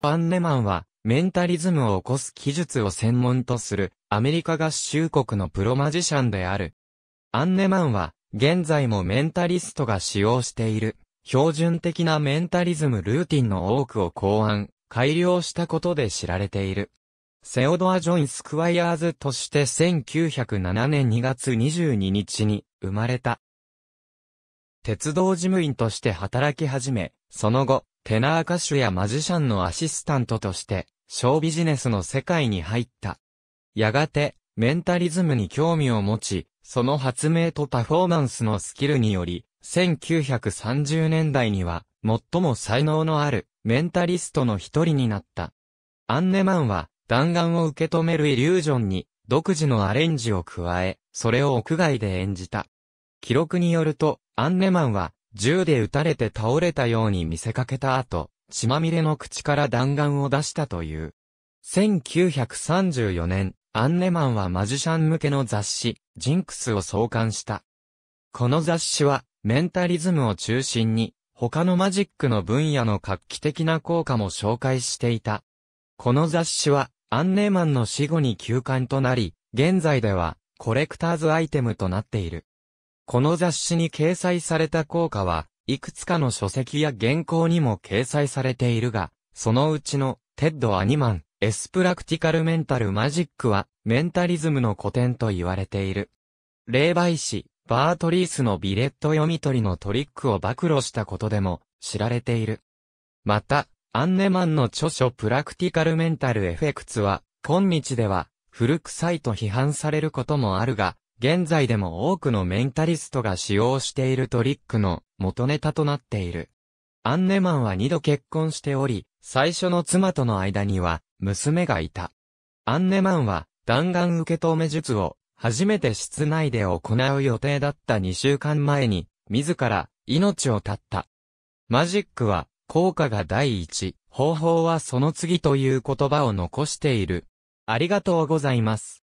パンネマンは、メンタリズムを起こす技術を専門とする、アメリカ合衆国のプロマジシャンである。アンネマンは、現在もメンタリストが使用している、標準的なメンタリズムルーティンの多くを考案、改良したことで知られている。セオドア・ジョン・スクワイヤーズとして1907年2月22日に生まれた。鉄道事務員として働き始め、その後、テナー歌手やマジシャンのアシスタントとして、ショービジネスの世界に入った。やがて、メンタリズムに興味を持ち、その発明とパフォーマンスのスキルにより、1930年代には、最も才能のある、メンタリストの一人になった。アンネマンは、弾丸を受け止めるイリュージョンに、独自のアレンジを加え、それを屋外で演じた。記録によると、アンネマンは、銃で撃たれて倒れたように見せかけた後、血まみれの口から弾丸を出したという。1934年、アンネマンはマジシャン向けの雑誌、ジンクスを創刊した。この雑誌は、メンタリズムを中心に、他のマジックの分野の画期的な効果も紹介していた。この雑誌は、アンネマンの死後に休刊となり、現在では、コレクターズアイテムとなっている。この雑誌に掲載された効果は、いくつかの書籍や原稿にも掲載されているが、そのうちの、テッド・アニマン、エスプラクティカル・メンタル・マジックは、メンタリズムの古典と言われている。霊媒師、バートリースのビレット読み取りのトリックを暴露したことでも、知られている。また、アンネマンの著書プラクティカルメンタルエフェクツは、今日では、古臭いと批判されることもあるが、現在でも多くのメンタリストが使用しているトリックの元ネタとなっている。アンネマンは二度結婚しており、最初の妻との間には娘がいた。アンネマンは弾丸受け止め術を初めて室内で行う予定だった2週間前に自ら命を絶った。マジックは効果が第一、方法はその次という言葉を残している。ありがとうございます。